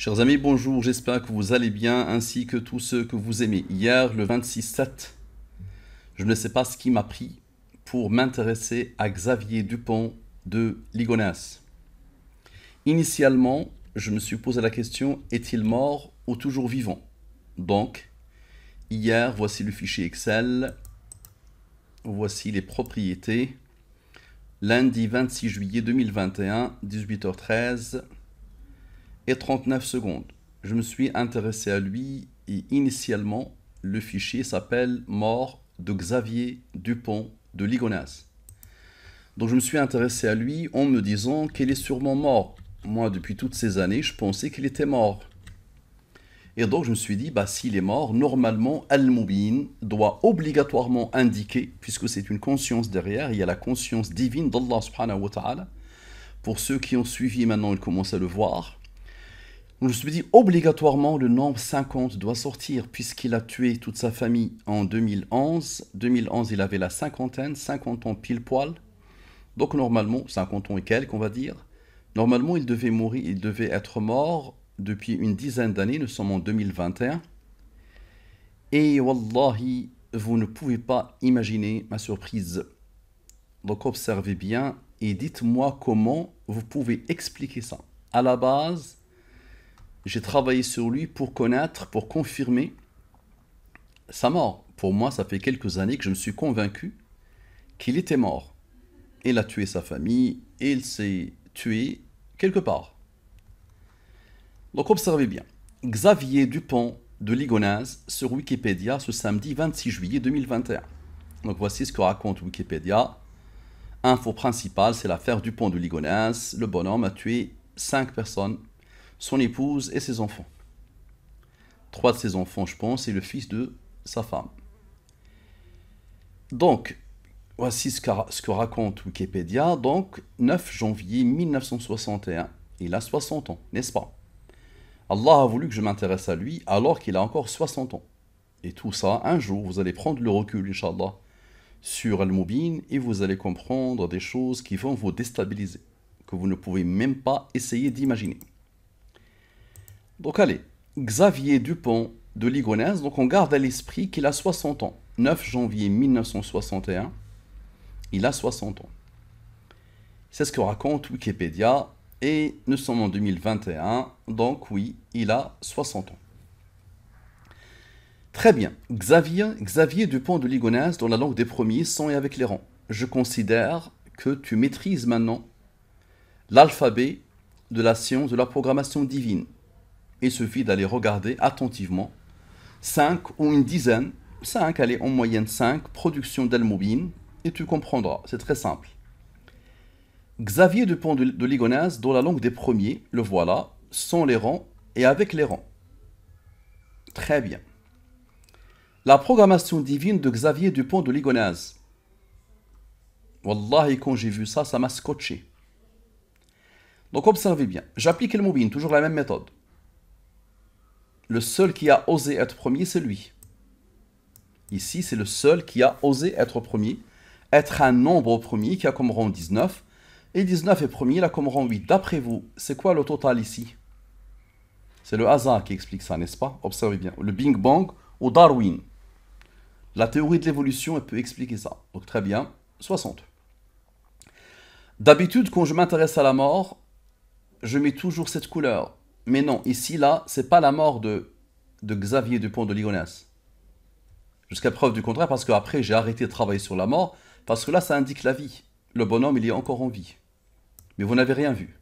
Chers amis, bonjour, j'espère que vous allez bien ainsi que tous ceux que vous aimez. Hier, le 26-7, je ne sais pas ce qui m'a pris pour m'intéresser à Xavier Dupont de Ligonnès. Initialement, je me suis posé la question est-il mort ou toujours vivant Donc, hier, voici le fichier Excel, voici les propriétés. Lundi 26 juillet 2021, 18h13 et 39 secondes. Je me suis intéressé à lui et initialement, le fichier s'appelle Mort de Xavier Dupont de Ligonnès. Donc je me suis intéressé à lui en me disant qu'il est sûrement mort. Moi, depuis toutes ces années, je pensais qu'il était mort. Et donc je me suis dit, bah, s'il est mort, normalement, Al-Mubin doit obligatoirement indiquer, puisque c'est une conscience derrière, il y a la conscience divine d'Allah subhanahu wa ta'ala. Pour ceux qui ont suivi maintenant, ils commencent à le voir. Je me suis dit obligatoirement le nombre 50 doit sortir puisqu'il a tué toute sa famille en 2011. 2011, il avait la cinquantaine, 50 ans pile poil. Donc normalement, 50 ans et quelques, on va dire. Normalement, il devait mourir, il devait être mort depuis une dizaine d'années. Nous sommes en 2021. Et wallahi, vous ne pouvez pas imaginer ma surprise. Donc observez bien et dites-moi comment vous pouvez expliquer ça. À la base, j'ai travaillé sur lui pour connaître, pour confirmer sa mort. Pour moi, ça fait quelques années que je me suis convaincu qu'il était mort. Il a tué sa famille et il s'est tué quelque part. Donc observez bien. Xavier Dupont de Ligonnès sur Wikipédia ce samedi 26 juillet 2021. Donc voici ce que raconte Wikipédia. Info principale, c'est l'affaire Dupont de Ligonnès. Le bonhomme a tué cinq personnes son épouse et ses enfants. Trois de ses enfants, je pense, et le fils de sa femme. Donc, voici ce que, raconte Wikipédia. Donc, 9 janvier 1961, il a 60 ans, n'est-ce pas Allah a voulu que je m'intéresse à lui alors qu'il a encore 60 ans. Et tout ça, un jour, vous allez prendre le recul, Inch'Allah, sur al Mubin et vous allez comprendre des choses qui vont vous déstabiliser, que vous ne pouvez même pas essayer d'imaginer. Donc allez, Xavier Dupont de Ligonnès, donc on garde à l'esprit qu'il a 60 ans. 9 janvier 1961, il a 60 ans. C'est ce que raconte Wikipédia et nous sommes en 2021, donc oui, il a 60 ans. Très bien, Xavier, Xavier Dupont de Ligonnès dans la langue des premiers, sans et avec les rangs. Je considère que tu maîtrises maintenant l'alphabet de la science de la programmation divine. Il suffit d'aller regarder attentivement 5 ou une dizaine, 5, allez en moyenne 5, production d'almobine et tu comprendras, c'est très simple. Xavier Dupont de, Ligonnès, dans la langue des premiers, le voilà, sans les rangs et avec les rangs. Très bien. La programmation divine de Xavier Dupont de voilà et quand j'ai vu ça, ça m'a scotché. Donc observez bien, j'applique le toujours la même méthode le seul qui a osé être premier, c'est lui. Ici, c'est le seul qui a osé être premier, être un nombre premier qui a comme rang 19, et 19 est premier, il a comme rang 8. D'après vous, c'est quoi le total ici C'est le hasard qui explique ça, n'est-ce pas Observez bien, le Big Bang ou Darwin. La théorie de l'évolution, peut expliquer ça. Donc très bien, 60. D'habitude, quand je m'intéresse à la mort, je mets toujours cette couleur, mais non, ici, là, c'est pas la mort de, Xavier Dupont de Ligonnès. Jusqu'à preuve du contraire, parce qu'après, j'ai arrêté de travailler sur la mort, parce que là, ça indique la vie. Le bonhomme, il est encore en vie. Mais vous n'avez rien vu.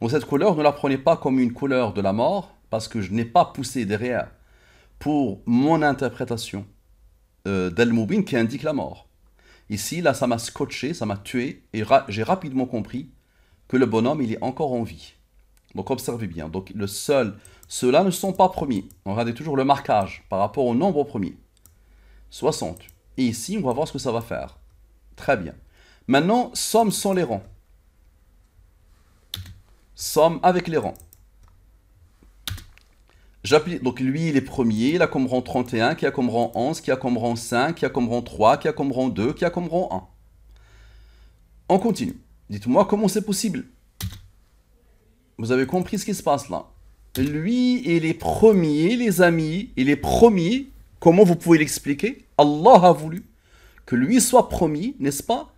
Donc cette couleur, ne la prenez pas comme une couleur de la mort, parce que je n'ai pas poussé derrière pour mon interprétation euh, moubin qui indique la mort. Ici, là, ça m'a scotché, ça m'a tué, et j'ai rapidement compris que le bonhomme, il est encore en vie. Donc observez bien. Donc le seul, ceux-là ne sont pas premiers. On regarde toujours le marquage par rapport au nombre premier. 60. Et ici, on va voir ce que ça va faire. Très bien. Maintenant, somme sans les rangs. Somme avec les rangs. donc lui, il est premier, il a comme rang 31, qui a comme rang 11, qui a comme rang 5, qui a comme rang 3, qui a comme rang 2, qui a comme rang 1. On continue. Dites-moi comment c'est possible vous avez compris ce qui se passe là. Lui, il est premier, les amis, il est promis. Comment vous pouvez l'expliquer Allah a voulu que lui soit promis, n'est-ce pas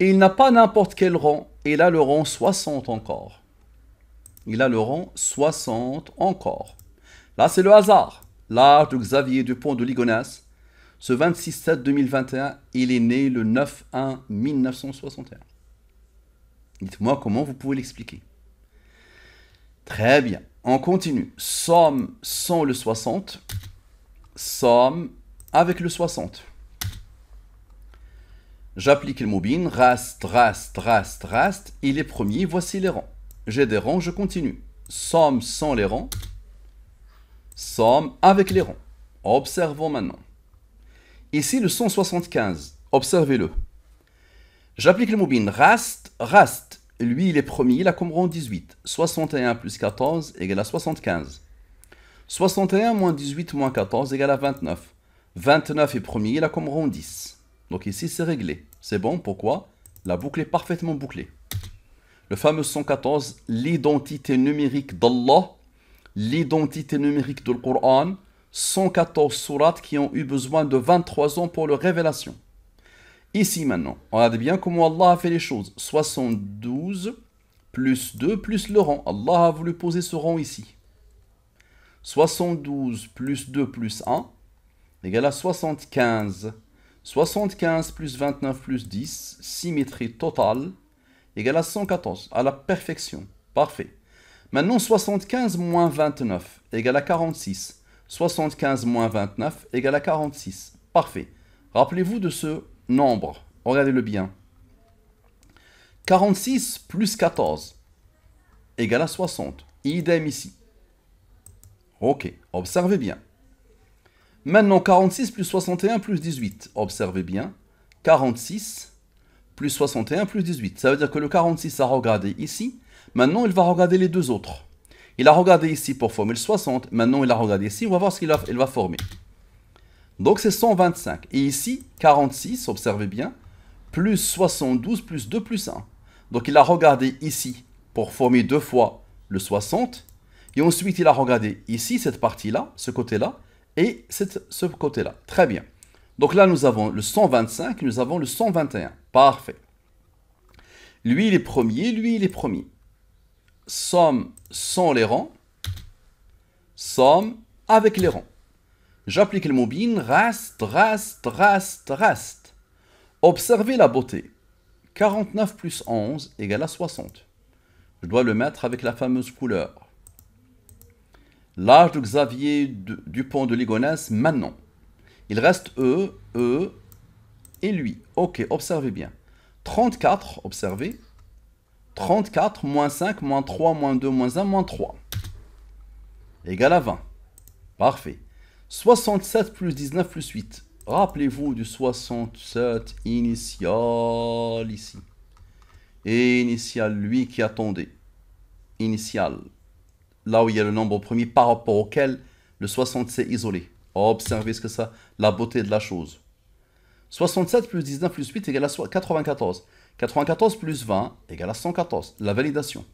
Et il n'a pas n'importe quel rang. Il a le rang 60 encore. Il a le rang 60 encore. Là, c'est le hasard. L'âge de Xavier Dupont de Ligonnès, ce 26-7-2021, il est né le 9-1-1961. Dites-moi comment vous pouvez l'expliquer. Très bien. On continue. Somme sans le 60. Somme avec le 60. J'applique le mobile, Rast, rast, rast, rast. Il est premier. Voici les rangs. J'ai des rangs, je continue. Somme sans les rangs. Somme avec les rangs. Observons maintenant. Ici, le 175. Observez-le. J'applique le mobile, Rast, raste lui, il est premier, il a comme rang 18. 61 plus 14 égale à 75. 61 moins 18 moins 14 égale à 29. 29 est premier, il a comme rang 10. Donc ici, c'est réglé. C'est bon, pourquoi La boucle est parfaitement bouclée. Le fameux 114, l'identité numérique d'Allah, l'identité numérique du Coran, 114 surates qui ont eu besoin de 23 ans pour leur révélation. Ici maintenant, regardez bien comment Allah a fait les choses. 72 plus 2 plus le rang. Allah a voulu poser ce rang ici. 72 plus 2 plus 1 égale à 75. 75 plus 29 plus 10, symétrie totale, égale à 114, à la perfection. Parfait. Maintenant, 75 moins 29 égale à 46. 75 moins 29 égale à 46. Parfait. Rappelez-vous de ce nombre. Regardez-le bien. 46 plus 14 égale à 60. Idem ici. Ok, observez bien. Maintenant, 46 plus 61 plus 18. Observez bien. 46 plus 61 plus 18. Ça veut dire que le 46 a regardé ici. Maintenant, il va regarder les deux autres. Il a regardé ici pour former le 60. Maintenant, il a regardé ici. On va voir ce qu'il va former. Donc c'est 125. Et ici, 46, observez bien, plus 72 plus 2 plus 1. Donc il a regardé ici pour former deux fois le 60. Et ensuite, il a regardé ici cette partie-là, ce côté-là, et cette, ce côté-là. Très bien. Donc là, nous avons le 125, nous avons le 121. Parfait. Lui, il est premier, lui, il est premier. Somme sans les rangs. Somme avec les rangs. J'applique le mobile reste, reste, reste. reste. Observez la beauté. 49 plus 11 égale à 60. Je dois le mettre avec la fameuse couleur. L'âge de Xavier Dupont de Ligonnès, maintenant. Il reste E, E et lui. Ok, observez bien. 34, observez. 34, moins 5, moins 3, moins 2, moins 1, moins 3. Égale à 20. Parfait. 67 plus 19 plus 8. Rappelez-vous du 67 initial ici. Et initial, lui qui attendait. Initial. Là où il y a le nombre premier par rapport auquel le 60 s'est isolé. Observez ce que ça, la beauté de la chose. 67 plus 19 plus 8 égale à 94. 94 plus 20 égale à 114. La validation.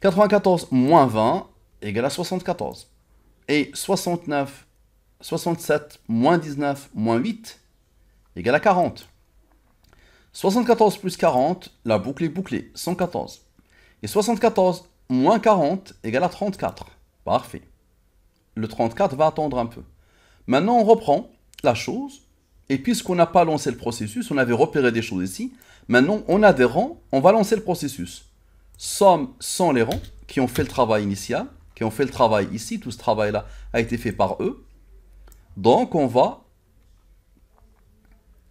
94 moins 20 égale à 74 et 69, 67, moins 19, moins 8 égale à 40. 74 plus 40, la boucle est bouclée, 114. Et 74 moins 40 égale à 34. Parfait. Le 34 va attendre un peu. Maintenant, on reprend la chose. Et puisqu'on n'a pas lancé le processus, on avait repéré des choses ici. Maintenant, on a des rangs, on va lancer le processus. Somme sans les rangs qui ont fait le travail initial qui ont fait le travail ici, tout ce travail-là a été fait par eux. Donc on va,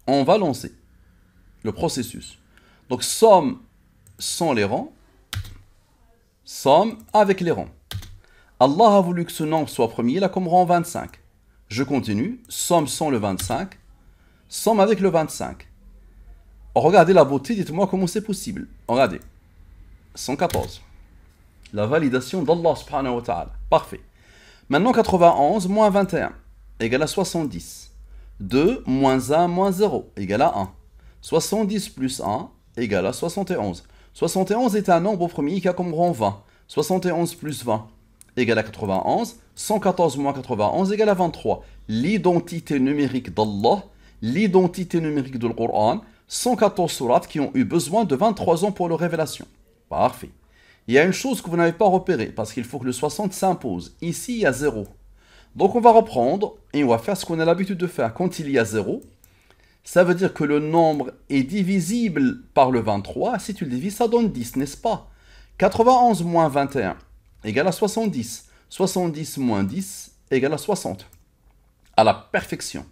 on va lancer le processus. Donc somme sans les rangs, somme avec les rangs. Allah a voulu que ce nombre soit premier, là comme rang 25. Je continue, somme sans le 25, somme avec le 25. Regardez la beauté, dites-moi comment c'est possible. Regardez, 114 la validation d'Allah subhanahu wa ta'ala. Parfait. Maintenant 91 moins 21 égale à 70. 2 moins 1 moins 0 égale à 1. 70 plus 1 égale à 71. 71 est un nombre premier qui a comme rang 20. 71 plus 20 égale à 91. 114 moins 91 égale à 23. L'identité numérique d'Allah, l'identité numérique du Coran, 114 sourates qui ont eu besoin de 23 ans pour leur révélation. Parfait il y a une chose que vous n'avez pas repérée, parce qu'il faut que le 60 s'impose. Ici, il y a 0. Donc on va reprendre, et on va faire ce qu'on a l'habitude de faire. Quand il y a 0, ça veut dire que le nombre est divisible par le 23. Si tu le divises, ça donne 10, n'est-ce pas 91 moins 21 égale à 70. 70 moins 10 égale à 60. À la perfection.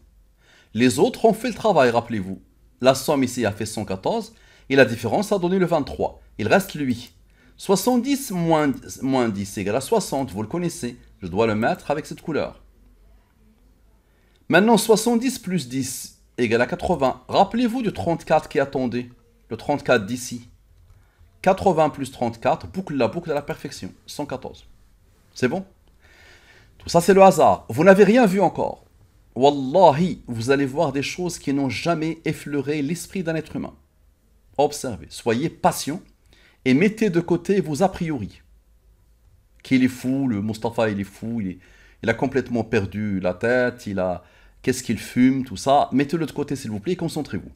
Les autres ont fait le travail, rappelez-vous. La somme ici a fait 114, et la différence a donné le 23. Il reste lui. 70 moins, 10 égale à 60, vous le connaissez. Je dois le mettre avec cette couleur. Maintenant, 70 plus 10 égale à 80. Rappelez-vous du 34 qui attendait, le 34 d'ici. 80 plus 34, boucle la boucle à la perfection, 114. C'est bon Tout ça, c'est le hasard. Vous n'avez rien vu encore. Wallahi, vous allez voir des choses qui n'ont jamais effleuré l'esprit d'un être humain. Observez, soyez patient et mettez de côté vos a priori. Qu'il est fou, le Mustapha, il est fou, il, a complètement perdu la tête, il a qu'est-ce qu'il fume, tout ça. Mettez-le de côté, s'il vous plaît, et concentrez-vous.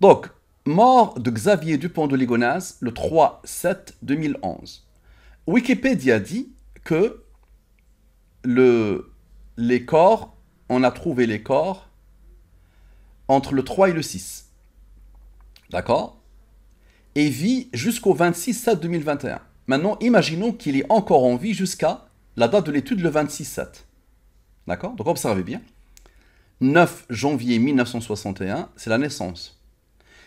Donc, mort de Xavier Dupont de Ligonnaz le 3-7-2011. Wikipédia dit que les corps, on a trouvé les corps entre le 3 et le 6. D'accord et vit jusqu'au 26 7 2021. Maintenant, imaginons qu'il est encore en vie jusqu'à la date de l'étude, le 26 7. D'accord Donc observez bien. 9 janvier 1961, c'est la naissance.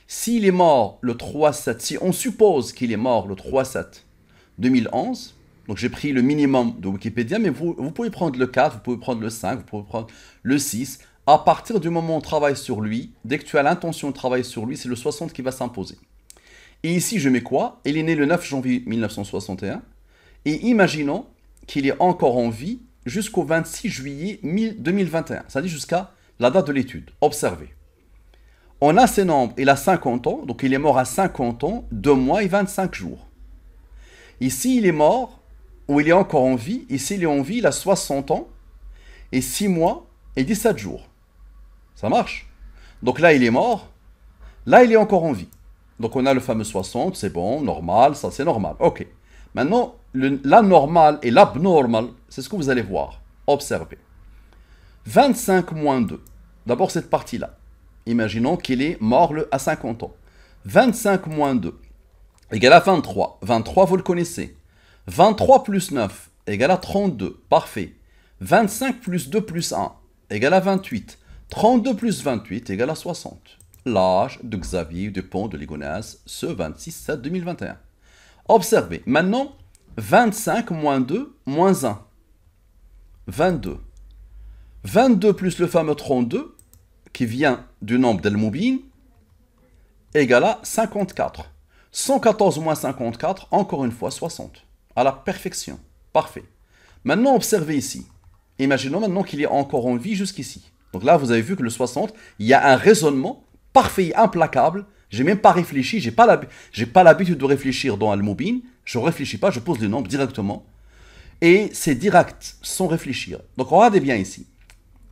S'il est mort le 3-7, si on suppose qu'il est mort le 3-7 2011, donc j'ai pris le minimum de Wikipédia, mais vous, vous pouvez prendre le 4, vous pouvez prendre le 5, vous pouvez prendre le 6. À partir du moment où on travaille sur lui, dès que tu as l'intention de travailler sur lui, c'est le 60 qui va s'imposer. Et ici, je mets quoi Il est né le 9 janvier 1961. Et imaginons qu'il est encore en vie jusqu'au 26 juillet 2021, c'est-à-dire jusqu'à la date de l'étude. Observez. On a ces nombres, il a 50 ans, donc il est mort à 50 ans, 2 mois et 25 jours. Ici, il est mort, ou il est encore en vie, ici, il est en vie, il a 60 ans, et 6 mois et 17 jours. Ça marche Donc là, il est mort, là, il est encore en vie. Donc on a le fameux 60, c'est bon, normal, ça c'est normal. Ok. Maintenant, l'anormal la normale et l'abnormal, c'est ce que vous allez voir, observez. 25 moins 2. D'abord cette partie-là. Imaginons qu'il est mort à 50 ans. 25 moins 2 égale à 23. 23, vous le connaissez. 23 plus 9 égale à 32. Parfait. 25 plus 2 plus 1 égale à 28. 32 plus 28 égale à 60 l'âge de Xavier Pont de Ligonnès ce 26 7 2021. Observez, maintenant, 25 moins 2 moins 1. 22. 22 plus le fameux 32, qui vient du nombre d'El-Moubine, égale à 54. 114 moins 54, encore une fois 60. À la perfection. Parfait. Maintenant, observez ici. Imaginons maintenant qu'il est encore en vie jusqu'ici. Donc là, vous avez vu que le 60, il y a un raisonnement parfait, implacable. J'ai même pas réfléchi, j'ai pas pas l'habitude de réfléchir dans al Mubin. Je réfléchis pas, je pose le nombre directement. Et c'est direct, sans réfléchir. Donc regardez bien ici.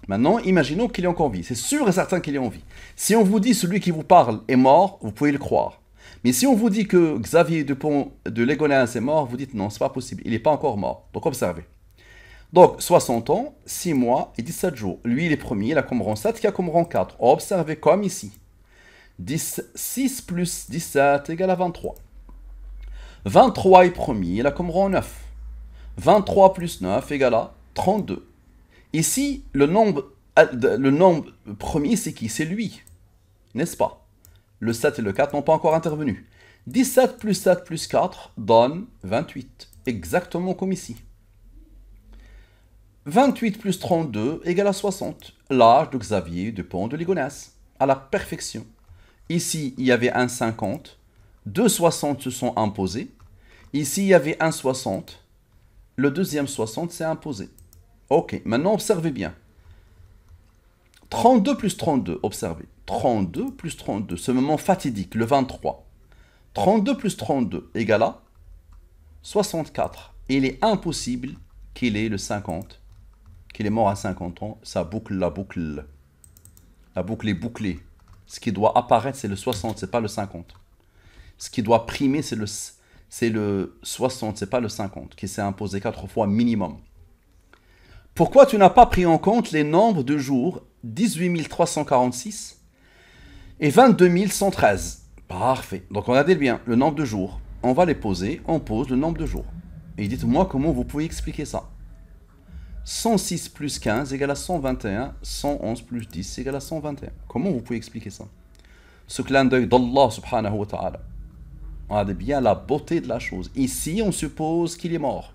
Maintenant, imaginons qu'il est encore en vie. C'est sûr et certain qu'il est en vie. Si on vous dit celui qui vous parle est mort, vous pouvez le croire. Mais si on vous dit que Xavier Dupont de Légonins est mort, vous dites non, c'est pas possible, il n'est pas encore mort. Donc observez. Donc 60 ans, 6 mois et 17 jours. Lui, il est premier, il a comme rang 7, il a comme 4. Observez comme ici. 6 plus 17 égale à 23. 23 est premier, il comme rang 9. 23 plus 9 égale à 32. Ici, le nombre, le nombre premier, c'est qui C'est lui, n'est-ce pas Le 7 et le 4 n'ont pas encore intervenu. 17 plus 7 plus 4 donne 28, exactement comme ici. 28 plus 32 égale à 60, l'âge de Xavier Dupont de Ligonnès, à la perfection. Ici, il y avait 1,50. 2,60 se sont imposés. Ici, il y avait 1,60. Le deuxième 60 s'est imposé. Ok, maintenant observez bien. 32 plus 32, observez. 32 plus 32, ce moment fatidique, le 23. 32 plus 32 égale à 64. Il est impossible qu'il ait le 50, qu'il est mort à 50 ans. Ça boucle la boucle. La boucle est bouclée. Ce qui doit apparaître, c'est le 60, c'est pas le 50. Ce qui doit primer, c'est le, c'est le 60, c'est pas le 50, qui s'est imposé quatre fois minimum. Pourquoi tu n'as pas pris en compte les nombres de jours 18 346 et 22 113 Parfait. Donc on a dit bien le nombre de jours. On va les poser, on pose le nombre de jours. Et dites-moi comment vous pouvez expliquer ça. 106 plus 15 égale à 121, 111 plus 10 égale à 121. Comment vous pouvez expliquer ça Ce clin d'œil d'Allah subhanahu wa ta'ala. Regardez bien la beauté de la chose. Ici, on suppose qu'il est mort.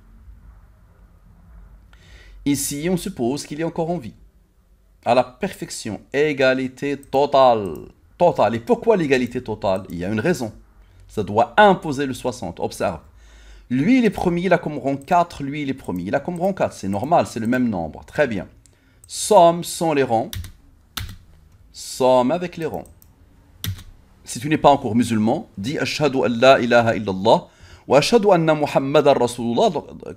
Ici, on suppose qu'il est encore en vie. À la perfection, égalité totale. Totale. Et pourquoi l'égalité totale Il y a une raison. Ça doit imposer le 60. Observe. Lui, il est premier, il a comme rang 4. Lui, il est premier, il a comme rang 4. C'est normal, c'est le même nombre. Très bien. Somme sans les rangs. Somme avec les rangs. Si tu n'es pas encore musulman, dis Ashadu allah la ilaha illallah wa Ashadu anna Muhammadan Rasulullah.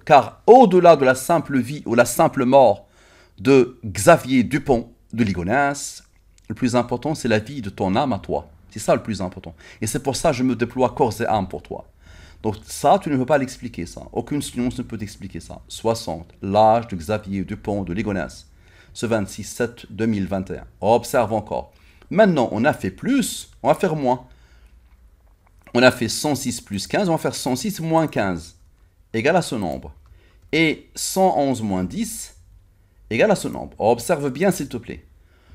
Car au-delà de la simple vie ou la simple mort de Xavier Dupont de Ligonnès, le plus important, c'est la vie de ton âme à toi. C'est ça le plus important. Et c'est pour ça que je me déploie corps et âme pour toi. Donc ça, tu ne peux pas l'expliquer, ça. Aucune science ne peut t'expliquer ça. 60, l'âge de Xavier Dupont de Ligonnès. ce 26-7-2021. Observe encore. Maintenant, on a fait plus, on va faire moins. On a fait 106 plus 15, on va faire 106 moins 15, Égal à ce nombre. Et 111 moins 10, égal à ce nombre. Observe bien, s'il te plaît.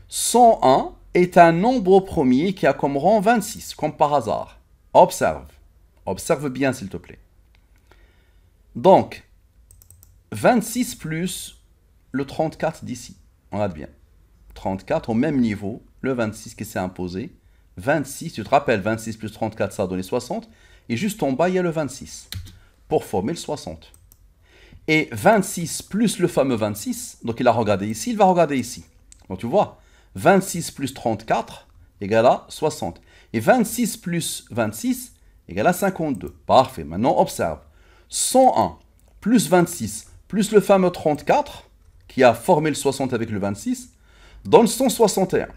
101 est un nombre premier qui a comme rang 26, comme par hasard. Observe. Observe bien, s'il te plaît. Donc, 26 plus le 34 d'ici. On a bien. 34 au même niveau, le 26 qui s'est imposé. 26, tu te rappelles, 26 plus 34, ça a donné 60. Et juste en bas, il y a le 26 pour former le 60. Et 26 plus le fameux 26, donc il a regardé ici, il va regarder ici. Donc tu vois, 26 plus 34 égale à 60. Et 26 plus 26, égal à 52. Parfait. Maintenant, observe. 101 plus 26 plus le fameux 34 qui a formé le 60 avec le 26 donne 161.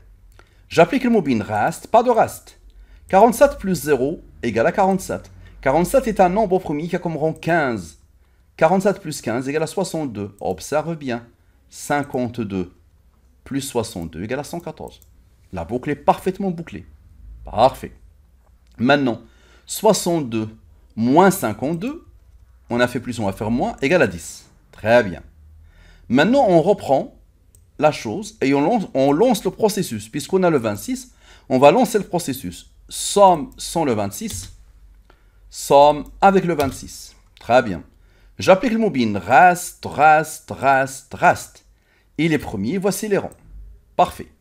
J'applique le mobile reste, pas de reste. 47 plus 0 égale à 47. 47 est un nombre premier qui a comme rang 15. 47 plus 15 égale à 62. Observe bien. 52 plus 62 égale à 114. La boucle est parfaitement bouclée. Parfait. Maintenant, 62 moins 52, on a fait plus, on va faire moins, égale à 10. Très bien. Maintenant, on reprend la chose et on lance, le processus. Puisqu'on a le 26, on va lancer le processus. Somme sans le 26, somme avec le 26. Très bien. J'applique le mobile Reste, reste, reste, reste. Il est premier, voici les rangs. Parfait.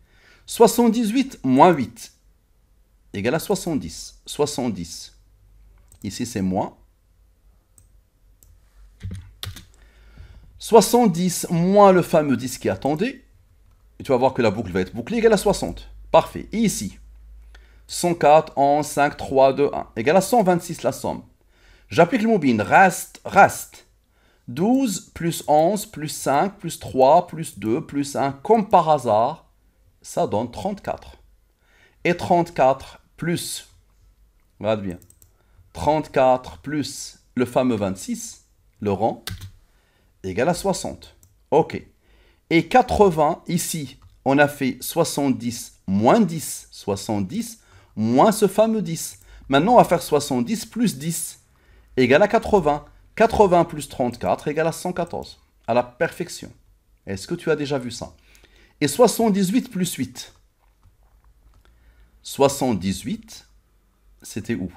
78 moins 8 égale à 70. 70 Ici, c'est moins. 70 moins le fameux 10 qui attendait. Et tu vas voir que la boucle va être bouclée égale à 60. Parfait. Et ici, 104, 11, 5, 3, 2, 1. Égale à 126 la somme. J'applique le mobile. Reste, reste. 12 plus 11 plus 5 plus 3 plus 2 plus 1. Comme par hasard, ça donne 34. Et 34 plus, regarde bien, 34 plus le fameux 26, le rang, égale à 60. OK. Et 80, ici, on a fait 70 moins 10, 70, moins ce fameux 10. Maintenant, on va faire 70 plus 10, égale à 80. 80 plus 34 égale à 114, à la perfection. Est-ce que tu as déjà vu ça Et 78 plus 8. 78, c'était où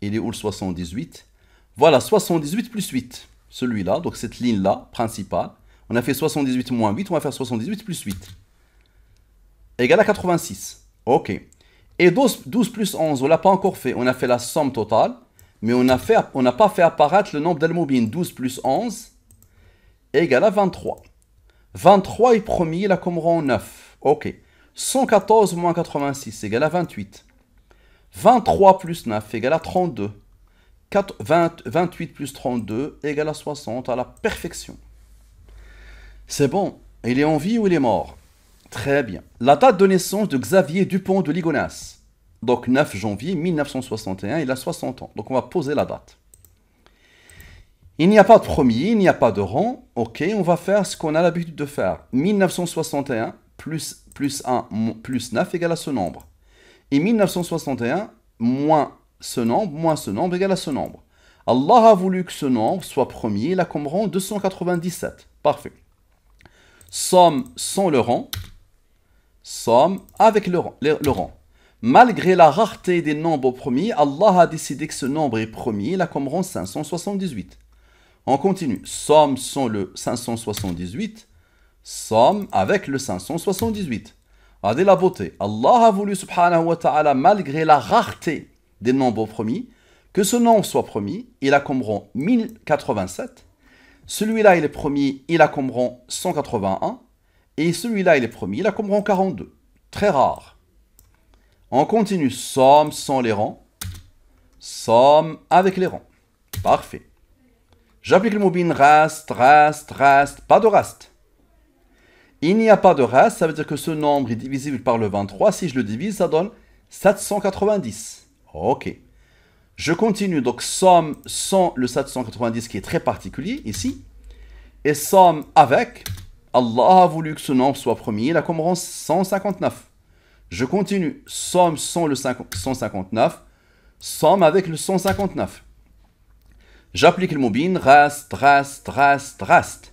il est où le 78 Voilà, 78 plus 8, celui-là, donc cette ligne-là, principale. On a fait 78 moins 8, on va faire 78 plus 8. Égal à 86. Ok. Et 12, plus 11, on ne l'a pas encore fait. On a fait la somme totale, mais on n'a pas fait apparaître le nombre d'almobines. 12 plus 11 égal à 23. 23 est premier, il a comme 9. Ok. 114 moins 86 égal à 28. 23 plus 9 égale à 32. 28 plus 32 égale à 60 à la perfection. C'est bon, il est en vie ou il est mort Très bien. La date de naissance de Xavier Dupont de Ligonas. Donc 9 janvier 1961, il a 60 ans. Donc on va poser la date. Il n'y a pas de premier, il n'y a pas de rang. Ok, on va faire ce qu'on a l'habitude de faire. 1961 plus 1 plus 9 égale à ce nombre. Et 1961, moins ce nombre, moins ce nombre égale à ce nombre. Allah a voulu que ce nombre soit premier, la comprend 297. Parfait. Somme sans le rang, somme avec le rang, Malgré la rareté des nombres premiers, Allah a décidé que ce nombre est premier, la comprend 578. On continue. Somme sans le 578, somme avec le 578. Regardez la beauté. Allah a voulu, subhanahu wa malgré la rareté des nombres promis, que ce nom soit promis, il rang 1087. Celui-là, il est promis, il rang 181. Et celui-là, il est promis, il rang 42. Très rare. On continue. Somme sans les rangs. Somme avec les rangs. Parfait. J'applique le mot bin Reste, reste, Pas de reste il n'y a pas de reste, ça veut dire que ce nombre est divisible par le 23. Si je le divise, ça donne 790. Ok. Je continue, donc somme sans le 790 qui est très particulier ici, et somme avec, Allah a voulu que ce nombre soit premier, la commencé 159. Je continue, somme sans le 159, somme avec le 159. J'applique le mobile. reste, reste, reste, reste.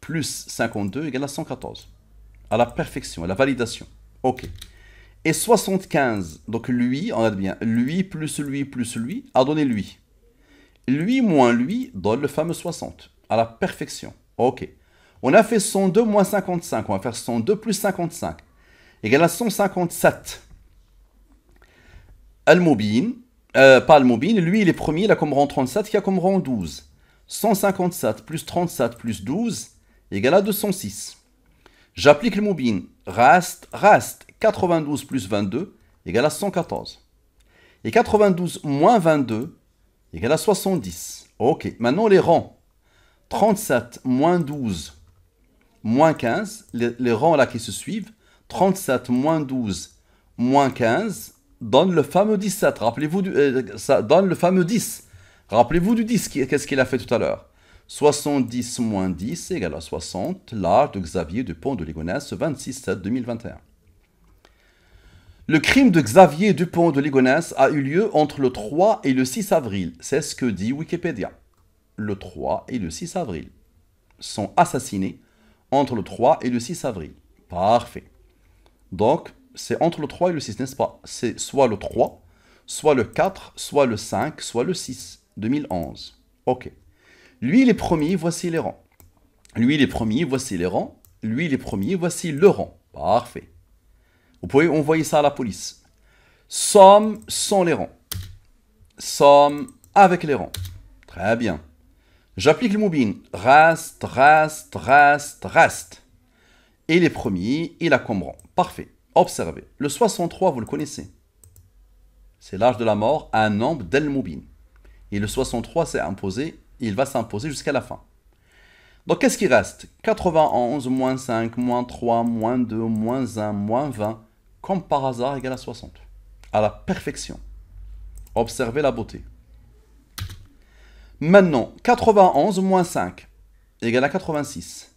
plus 52 égale à 114. À la perfection, à la validation. OK. Et 75, donc lui, on a bien, lui plus lui plus lui, a donné lui. Lui moins lui donne le fameux 60, à la perfection. OK. On a fait 102 moins 55, on va faire 102 plus 55, égale à 157. al euh, pas al lui il est premier, il a comme rang 37, qui a comme rang 12. 157 plus 37 plus 12, Égal à 206. J'applique le moubin. Reste reste 92 plus 22 égale à 114. Et 92 moins 22 égale à 70. Ok, maintenant les rangs. 37 moins 12 moins 15, les, rangs là qui se suivent, 37 moins 12 moins 15 donne le fameux 17. Rappelez-vous, du euh, ça donne le fameux 10. Rappelez-vous du 10, qu'est-ce qu'il a fait tout à l'heure 70 moins 10 égale à 60, l'art de Xavier Dupont de Ligonnès, 26-7-2021. Le crime de Xavier Dupont de Ligonnès a eu lieu entre le 3 et le 6 avril, c'est ce que dit Wikipédia. Le 3 et le 6 avril sont assassinés entre le 3 et le 6 avril. Parfait. Donc, c'est entre le 3 et le 6, n'est-ce pas C'est soit le 3, soit le 4, soit le 5, soit le 6, 2011. Ok. Lui, il est premier, voici les rangs. Lui, il est premier, voici les rangs. Lui, il est premier, voici le rang. Parfait. Vous pouvez envoyer ça à la police. Somme sans les rangs. Somme avec les rangs. Très bien. J'applique le moubine. Reste, reste, reste, reste. Et les premiers, il a comme rang. Parfait. Observez. Le 63, vous le connaissez. C'est l'âge de la mort, à un nombre del moubine. Et le 63, c'est imposé il va s'imposer jusqu'à la fin. Donc qu'est-ce qui reste 91 moins 5 moins 3 moins 2 moins 1 moins 20, comme par hasard, égale à 60. À la perfection. Observez la beauté. Maintenant, 91 moins 5 égale à 86.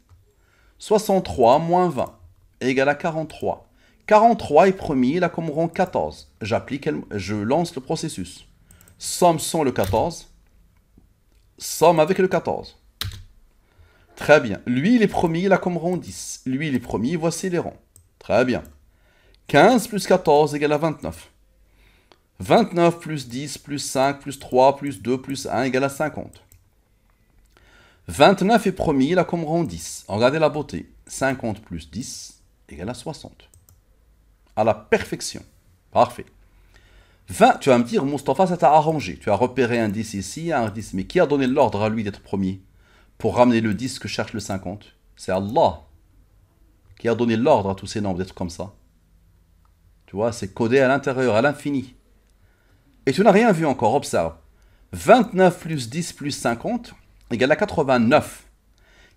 63 moins 20 égale à 43. 43 est premier, il a comme rond 14. J'applique, je lance le processus. Somme sont le 14. Somme avec le 14. Très bien. Lui, il est premier, il a comme rang 10. Lui, il est premier, voici les rangs. Très bien. 15 plus 14 égale à 29. 29 plus 10 plus 5 plus 3 plus 2 plus 1 égale à 50. 29 est premier, il a comme rang 10. Regardez la beauté. 50 plus 10 égale à 60. À la perfection. Parfait. 20, tu vas me dire, Moustapha, ça t'a arrangé. Tu as repéré un 10 ici, un 10. Mais qui a donné l'ordre à lui d'être premier pour ramener le 10 que cherche le 50 C'est Allah qui a donné l'ordre à tous ces nombres d'être comme ça. Tu vois, c'est codé à l'intérieur, à l'infini. Et tu n'as rien vu encore, observe. 29 plus 10 plus 50 égale à 89.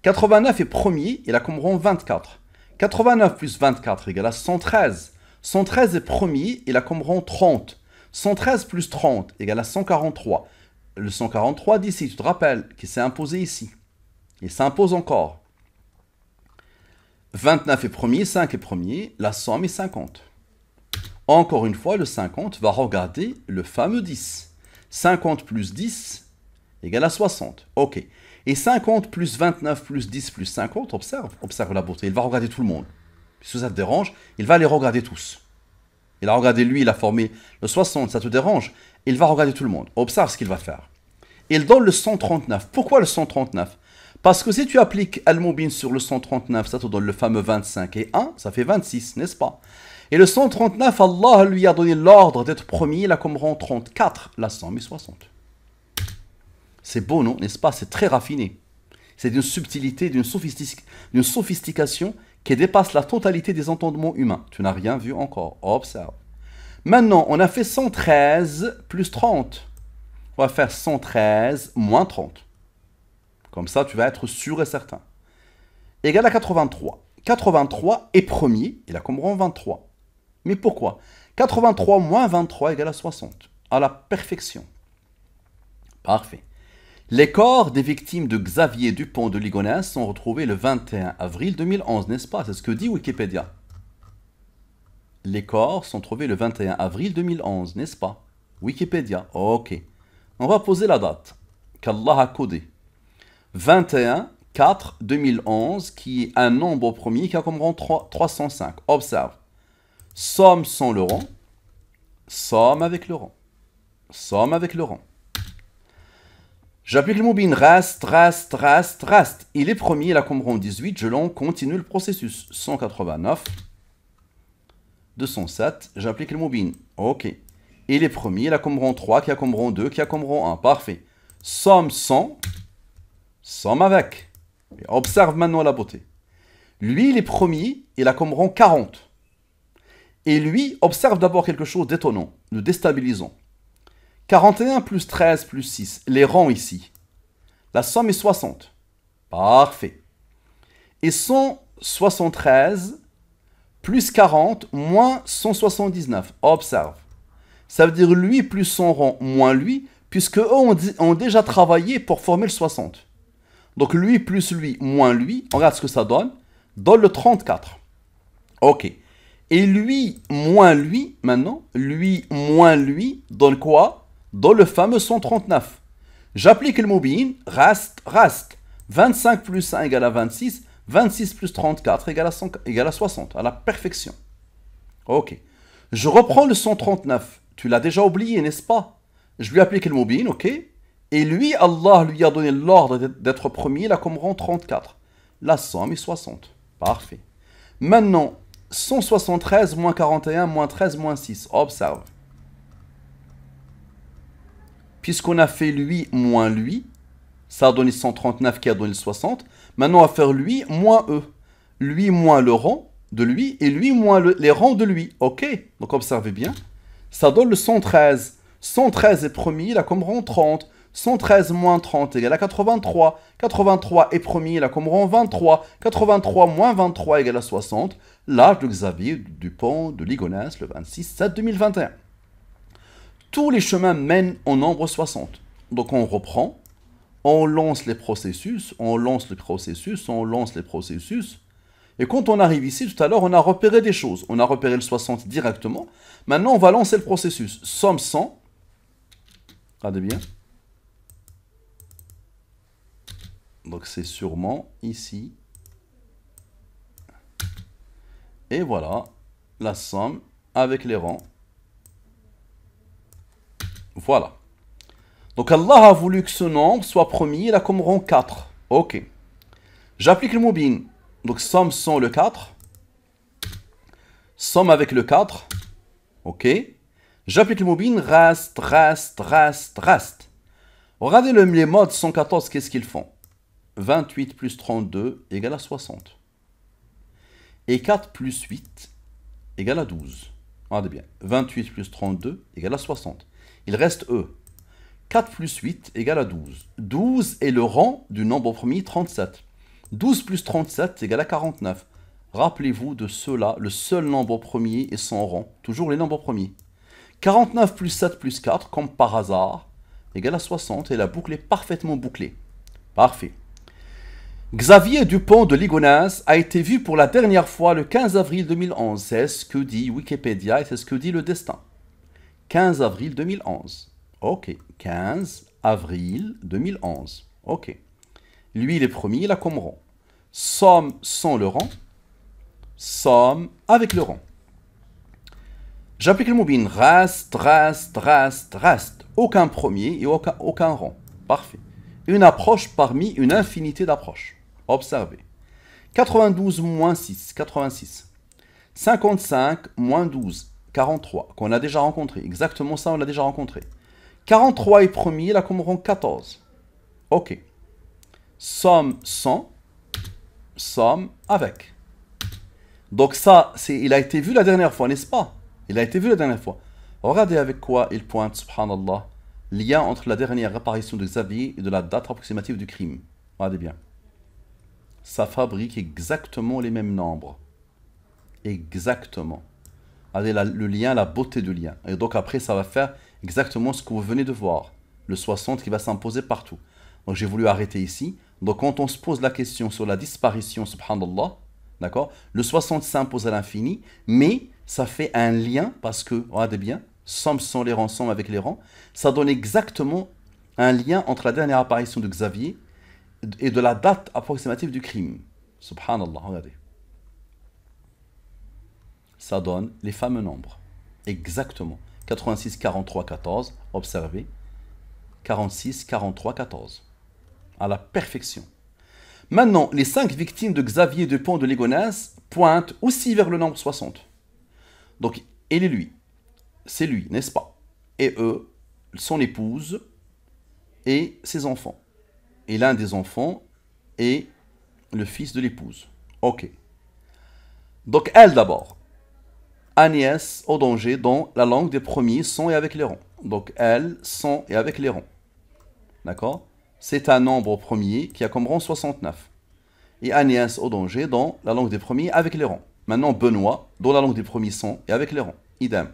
89 est premier, il a comme 24. 89 plus 24 égale à 113. 113 est premier, il a comme 30. 113 plus 30 égale à 143. Le 143 d'ici, tu te rappelles, qui s'est imposé ici. Il s'impose encore. 29 est premier, 5 est premier, la somme est 50. Encore une fois, le 50 va regarder le fameux 10. 50 plus 10 égale à 60. OK. Et 50 plus 29 plus 10 plus 50, observe, observe la beauté. Il va regarder tout le monde. Si ça te dérange, il va les regarder tous. Il a regardé lui, il a formé le 60, ça te dérange Il va regarder tout le monde. Observe ce qu'il va faire. Il donne le 139. Pourquoi le 139 Parce que si tu appliques Al-Mubin sur le 139, ça te donne le fameux 25 et 1, ça fait 26, n'est-ce pas Et le 139, Allah lui a donné l'ordre d'être premier, il a comme rang 34, la 100, mais 60. C'est beau, non N'est-ce pas C'est très raffiné. C'est d'une subtilité, d'une sophistic... sophistication qui dépasse la totalité des entendements humains. Tu n'as rien vu encore. Observe. Maintenant, on a fait 113 plus 30. On va faire 113 moins 30. Comme ça, tu vas être sûr et certain. Égal à 83. 83 est premier, il a comme rang 23. Mais pourquoi 83 moins 23 égale à 60. À la perfection. Parfait. Les corps des victimes de Xavier Dupont de Ligonnès sont retrouvés le 21 avril 2011, n'est-ce pas C'est ce que dit Wikipédia. Les corps sont trouvés le 21 avril 2011, n'est-ce pas Wikipédia, ok. On va poser la date qu'Allah a codée. 21 4 2011, qui est un nombre premier qui a comme rang 305. Observe. Somme sans le rang, somme avec le rang, somme avec le rang. J'applique le moubine, reste, reste, reste, reste. Il est premier, la comprend 18, je l'en continue le processus. 189, 207, j'applique le moubine. Ok. Il est premier, la comprend 3, qui a comprend 2, qui a comprend 1. Parfait. Somme 100, somme avec. observe maintenant la beauté. Lui, il est premier, il a comprend 40. Et lui observe d'abord quelque chose d'étonnant, Nous déstabilisant. 41 plus 13 plus 6, les rangs ici. La somme est 60. Parfait. Et 173 plus 40 moins 179. Observe. Ça veut dire lui plus son rang moins lui, puisque eux ont, déjà travaillé pour former le 60. Donc lui plus lui moins lui, on regarde ce que ça donne, donne le 34. Ok. Et lui moins lui, maintenant, lui moins lui donne quoi dans le fameux 139. J'applique le mobile reste, reste. 25 plus 1 égale à 26, 26 plus 34 égale à, 60, à la perfection. Ok. Je reprends le 139. Tu l'as déjà oublié, n'est-ce pas Je lui applique le mobile. ok Et lui, Allah lui a donné l'ordre d'être premier, là comme rang 34. La somme est 60. Parfait. Maintenant, 173 moins 41 moins 13 moins 6. Observe puisqu'on a fait lui moins lui, ça a donné 139 qui a donné 60. Maintenant, on va faire lui moins eux. Lui moins le rang de lui et lui moins les rangs de lui. OK Donc, observez bien. Ça donne le 113. 113 est premier, il a comme rang 30. 113 moins 30 égale à 83. 83 est premier, il a comme rang 23. 83 moins 23 égale à 60. L'âge de Xavier Dupont de Ligonnès le 26 7 2021 tous les chemins mènent au nombre 60. Donc on reprend, on lance les processus, on lance les processus, on lance les processus. Et quand on arrive ici, tout à l'heure, on a repéré des choses. On a repéré le 60 directement. Maintenant, on va lancer le processus. Somme 100. Regardez bien. Donc c'est sûrement ici. Et voilà, la somme avec les rangs. Voilà. Donc Allah a voulu que ce nombre soit premier, il a comme rond 4. Ok. J'applique le mobile. Donc somme sans le 4. Somme avec le 4. Ok. J'applique le mobile. Reste, reste, reste, reste. Regardez le, les modes 114, qu'est-ce qu'ils font 28 plus 32 égale à 60. Et 4 plus 8 égale à 12. Regardez bien. 28 plus 32 égale à 60. Il reste E. 4 plus 8 égale à 12. 12 est le rang du nombre premier 37. 12 plus 37 égale à 49. Rappelez-vous de cela, le seul nombre premier est son rang, toujours les nombres premiers. 49 plus 7 plus 4, comme par hasard, égale à 60 et la boucle est parfaitement bouclée. Parfait. Xavier Dupont de Ligonnès a été vu pour la dernière fois le 15 avril 2011. C'est ce que dit Wikipédia et c'est ce que dit le destin. 15 avril 2011. OK. 15 avril 2011. OK. Lui, il est premier, il a comme rang. Somme sans le rang. Somme avec le rang. J'applique le mobile. Reste, reste, reste, reste. Aucun premier et aucun, rang. Parfait. Une approche parmi une infinité d'approches. Observez. 92 moins 6, 86. 55 moins 12, 43, qu'on a déjà rencontré. Exactement ça, on l'a déjà rencontré. 43 est premier, la rend 14. Ok. Somme sans, somme avec. Donc ça, il a été vu la dernière fois, n'est-ce pas Il a été vu la dernière fois. Regardez avec quoi il pointe, subhanallah, lien entre la dernière apparition de Xavier et de la date approximative du crime. Regardez bien. Ça fabrique exactement les mêmes nombres. Exactement. Regardez le lien, la beauté du lien. Et donc après, ça va faire exactement ce que vous venez de voir. Le 60 qui va s'imposer partout. Donc j'ai voulu arrêter ici. Donc quand on se pose la question sur la disparition, subhanallah, d'accord Le 60 s'impose à l'infini, mais ça fait un lien parce que, regardez bien, somme sans les rangs, somme avec les rangs, ça donne exactement un lien entre la dernière apparition de Xavier et de la date approximative du crime. Subhanallah, regardez ça donne les fameux nombres. Exactement. 86, 43, 14, observez. 46, 43, 14. À la perfection. Maintenant, les cinq victimes de Xavier Dupont de Légonesse pointent aussi vers le nombre 60. Donc, elle est lui. C'est lui, n'est-ce pas Et eux, son épouse et ses enfants. Et l'un des enfants est le fils de l'épouse. Ok. Donc, elle d'abord. Agnès au danger dans la langue des premiers sont et avec les rangs. Donc elle, sont et avec les rangs. D'accord C'est un nombre premier qui a comme rang 69. Et Agnès au danger dans la langue des premiers avec les rangs. Maintenant Benoît dont la langue des premiers sont et avec les rangs. Idem.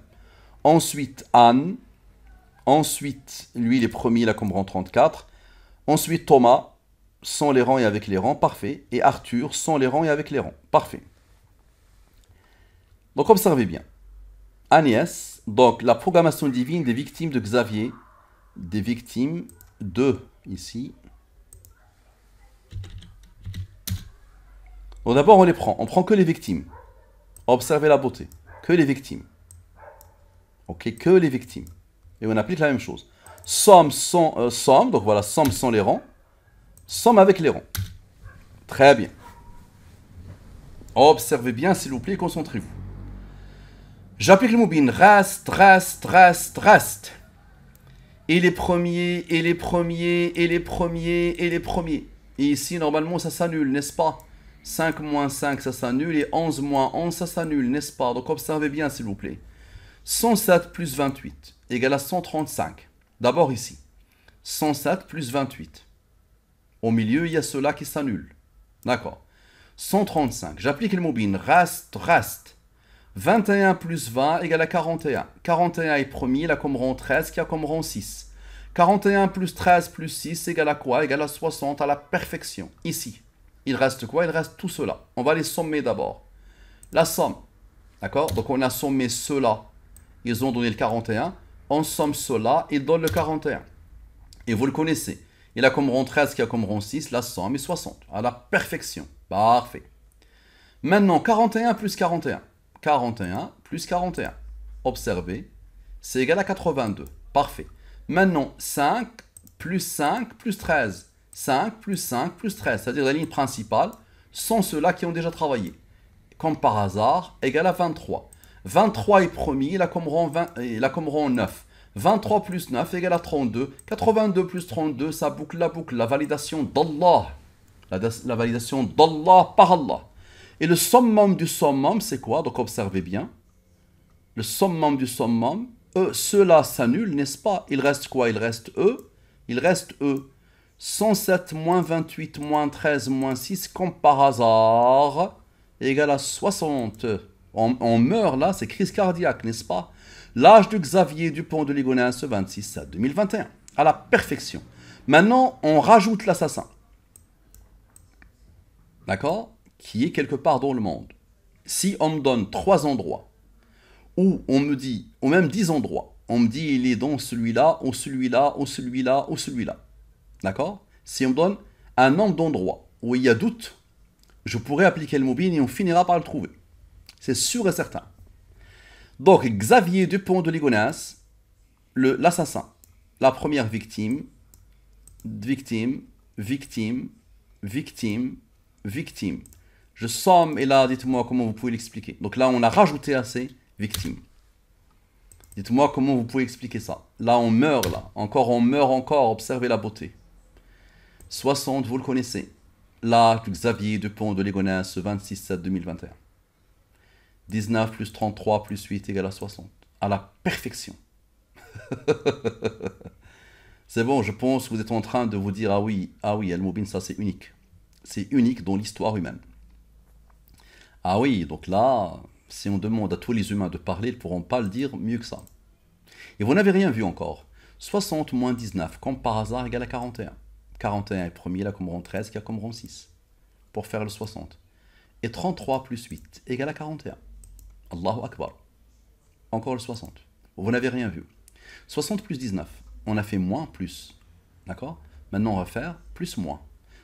Ensuite Anne. Ensuite, lui, les premiers, il a comme rang 34. Ensuite Thomas, sans les rangs et avec les rangs. Parfait. Et Arthur, sans les rangs et avec les rangs. Parfait. Donc observez bien. Agnès, donc la programmation divine des victimes de Xavier, des victimes de, ici. Donc d'abord on les prend, on prend que les victimes. Observez la beauté, que les victimes. Ok, que les victimes. Et on applique la même chose. Somme sans euh, somme, donc voilà, somme sans les rangs. Somme avec les rangs. Très bien. Observez bien, s'il vous plaît, concentrez-vous. J'applique le moubine. Rast, rast, rast, reste. Et les premiers, et les premiers, et les premiers, et les premiers. Et ici, normalement, ça s'annule, n'est-ce pas 5 moins 5, ça s'annule. Et 11 moins 11, ça s'annule, n'est-ce pas Donc observez bien, s'il vous plaît. 107 plus 28 égale à 135. D'abord ici. 107 plus 28. Au milieu, il y a cela qui s'annule. D'accord. 135. J'applique le moubine. Rast, rast. 21 plus 20 égale à 41. 41 est premier, il a comme 13 qui a comme rang 6. 41 plus 13 plus 6 égale à quoi Égale à 60 à la perfection, ici. Il reste quoi Il reste tout cela. On va les sommer d'abord. La somme, d'accord Donc on a sommé cela, ils ont donné le 41. On somme cela, ils donnent le 41. Et vous le connaissez. Il a comme 13 qui a comme rond 6, la somme est 60, à la perfection. Parfait. Maintenant, 41 plus 41. 41 plus 41. Observez, c'est égal à 82. Parfait. Maintenant, 5 plus 5 plus 13. 5 plus 5 plus 13, c'est-à-dire la ligne principale, sont ceux-là qui ont déjà travaillé. Comme par hasard, égal à 23. 23 est promis, la rond 20, la 9. 23 plus 9 égale à 32. 82 plus 32, ça boucle la boucle, la validation d'Allah. La, la validation d'Allah par Allah. Et le summum du summum, c'est quoi Donc observez bien. Le summum du summum, euh, eux, cela s'annule n'est-ce pas Il reste quoi Il reste eux. Il reste eux. 107 moins 28 moins 13 moins 6, comme par hasard, égale à 60. On, meurt là, c'est crise cardiaque, n'est-ce pas L'âge de Xavier Dupont de Ligonnès, 26 à 2021. À la perfection. Maintenant, on rajoute l'assassin. D'accord qui est quelque part dans le monde, si on me donne trois endroits, où on me dit, ou même dix endroits, on me dit il est dans celui-là, ou celui-là, ou celui-là, ou celui-là. D'accord Si on me donne un nombre d'endroits où il y a doute, je pourrais appliquer le mobile et on finira par le trouver. C'est sûr et certain. Donc Xavier Dupont de le l'assassin, la première victime, victime, victime, victime, victime. Je somme, et là, dites-moi comment vous pouvez l'expliquer. Donc là, on a rajouté à ces victimes. Dites-moi comment vous pouvez expliquer ça. Là, on meurt, là. Encore, on meurt encore. Observez la beauté. 60, vous le connaissez. Là, Xavier Dupont de Légonès, 26-7-2021. 19 plus 33 plus 8 égale à 60. À la perfection. c'est bon, je pense que vous êtes en train de vous dire, ah oui, ah oui, al Moubine, ça c'est unique. C'est unique dans l'histoire humaine. Ah oui, donc là, si on demande à tous les humains de parler, ils ne pourront pas le dire mieux que ça. Et vous n'avez rien vu encore. 60 moins 19, comme par hasard, égale à 41. 41 est premier, a comme 13, qui a comme 6, pour faire le 60. Et 33 plus 8, égale à 41. Allahu Akbar. Encore le 60. Vous n'avez rien vu. 60 plus 19, on a fait moins plus. D'accord Maintenant, on va faire plus moins.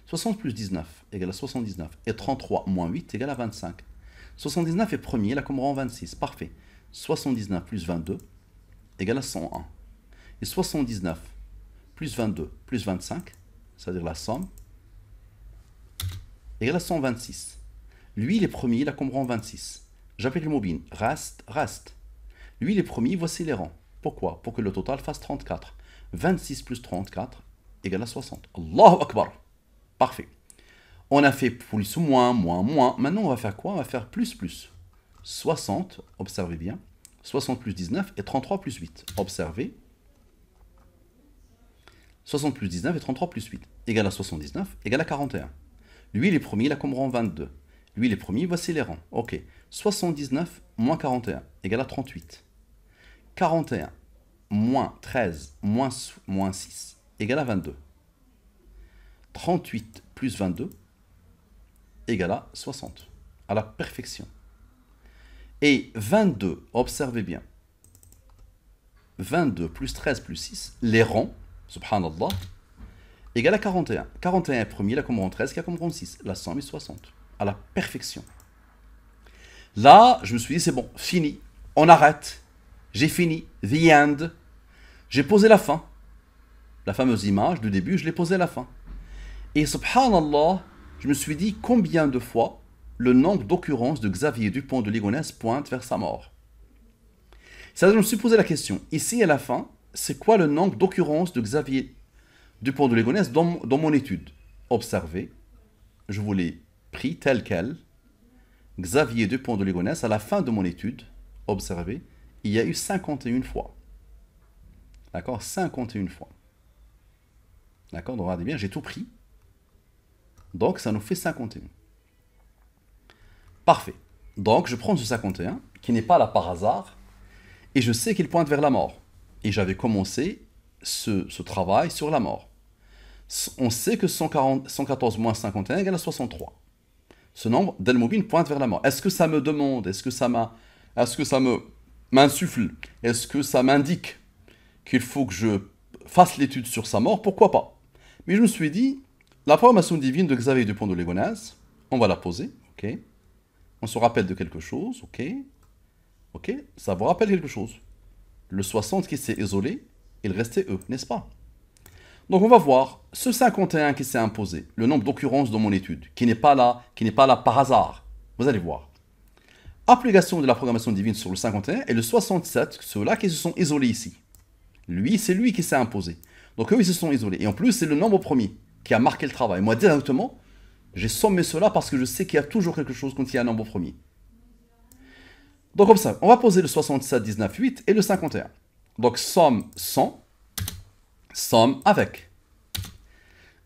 60 plus 19 égale à 79. Et 33 moins 8 égale à 25. 79 est premier, la en 26, parfait. 79 plus 22 égale à 101. Et 79 plus 22 plus 25, c'est-à-dire la somme, égale à 126. Lui, il est premier, la en 26. J'appelle le mobile Reste, reste. Lui, il est premier, voici les rangs. Pourquoi Pour que le total fasse 34. 26 plus 34 égale à 60. Allahu Akbar. Parfait. On a fait plus ou moins, moins, moins. Maintenant, on va faire quoi On va faire plus, plus. 60, observez bien. 60 plus 19 et 33 plus 8. Observez. 60 plus 19 et 33 plus 8. Égale à 79, égale à 41. Lui, il est premier, il a comme rang 22. Lui, il est premier, voici les rangs. Ok. 79 moins 41 égale à 38. 41 moins 13 moins, moins 6 égale à 22. 38 plus 22 égal à 60, à la perfection. Et 22, observez bien, 22 plus 13 plus 6 les ronds, subhanallah, égale à 41. 41 est premier, la comprend 13, qui a comprend 6. La somme est 60, à la perfection. Là, je me suis dit, c'est bon, fini, on arrête, j'ai fini, the end, j'ai posé la fin. La fameuse image du début, je l'ai posée à la fin. Et subhanallah, je me suis dit combien de fois le nombre d'occurrences de Xavier Dupont de Ligonnès pointe vers sa mort. Ça, je me suis posé la question. Ici, à la fin, c'est quoi le nombre d'occurrences de Xavier Dupont de Ligonnès dans, dans mon étude Observez, je vous l'ai pris tel quel. Xavier Dupont de Ligonnès, à la fin de mon étude, observez, il y a eu 51 fois. D'accord 51 fois. D'accord Donc, regardez bien, j'ai tout pris. Donc ça nous fait 51. Parfait. Donc je prends ce 51, qui n'est pas là par hasard, et je sais qu'il pointe vers la mort. Et j'avais commencé ce, travail sur la mort. On sait que 140, 114 moins 51 égale à 63. Ce nombre del pointe vers la mort. Est-ce que ça me demande Est-ce que ça m'a... ce que ça me m'insuffle Est-ce que ça m'indique qu'il faut que je fasse l'étude sur sa mort Pourquoi pas Mais je me suis dit, la formation divine de Xavier Dupont de Légonesse, on va la poser, ok On se rappelle de quelque chose, ok Ok Ça vous rappelle quelque chose. Le 60 qui s'est isolé, il restait eux, n'est-ce pas Donc on va voir ce 51 qui s'est imposé, le nombre d'occurrences dans mon étude, qui n'est pas là, qui n'est pas là par hasard. Vous allez voir. Application de la programmation divine sur le 51 et le 67, ceux-là qui se sont isolés ici. Lui, c'est lui qui s'est imposé. Donc eux, ils se sont isolés. Et en plus, c'est le nombre premier qui a marqué le travail. Moi, directement, j'ai sommé cela parce que je sais qu'il y a toujours quelque chose quand il y a un nombre premier. Donc, comme ça, on va poser le 67, 19, 8 et le 51. Donc, somme 100, somme avec.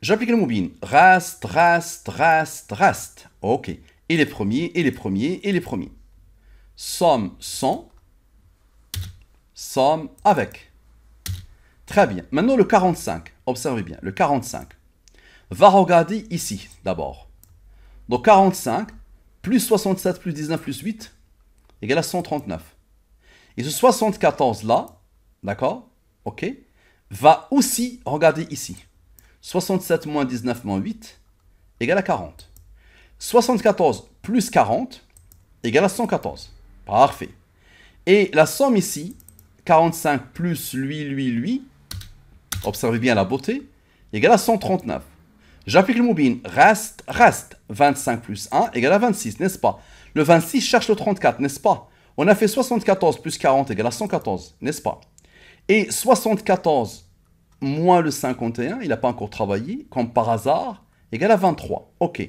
J'applique le mobile. Reste, reste, reste, reste. Ok. Et les premiers, et les premiers, et les premiers. Somme 100, somme avec. Très bien. Maintenant, le 45. Observez bien. Le 45 va regarder ici d'abord. Donc 45 plus 67 plus 19 plus 8 égale à 139. Et ce 74 là, d'accord Ok Va aussi regarder ici. 67 moins 19 moins 8 égale à 40. 74 plus 40 égale à 114. Parfait. Et la somme ici, 45 plus lui, lui, lui, observez bien la beauté, égale à 139. J'applique le moubine, Reste, reste. 25 plus 1 égale à 26, n'est-ce pas Le 26 cherche le 34, n'est-ce pas On a fait 74 plus 40 égale à 114, n'est-ce pas Et 74 moins le 51, il n'a pas encore travaillé, comme par hasard, égale à 23. OK.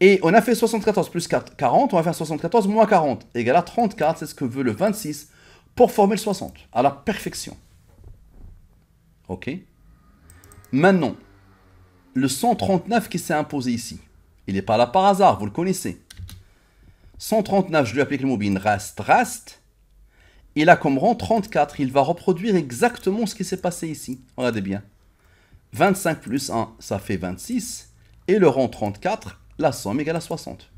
Et on a fait 74 plus 4, 40, on va faire 74 moins 40, égale à 34, c'est ce que veut le 26 pour former le 60, à la perfection. OK Maintenant, le 139 qui s'est imposé ici. Il n'est pas là par hasard, vous le connaissez. 139, je lui applique le mobile reste, reste. Et là, comme rang 34. Il va reproduire exactement ce qui s'est passé ici. Regardez bien. 25 plus 1, ça fait 26. Et le rang 34, la somme égale à 60.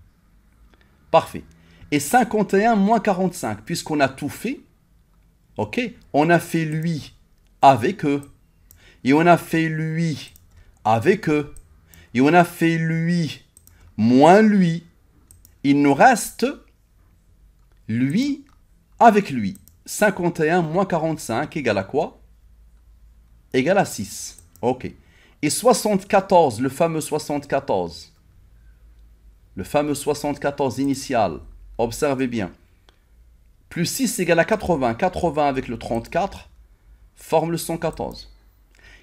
Parfait. Et 51 moins 45, puisqu'on a tout fait, ok, on a fait lui avec eux. Et on a fait lui avec eux. Et on a fait lui, moins lui. Il nous reste lui avec lui. 51 moins 45 égale à quoi Égale à 6. Ok. Et 74, le fameux 74. Le fameux 74 initial. Observez bien. Plus 6 égale à 80. 80 avec le 34 forme le 114.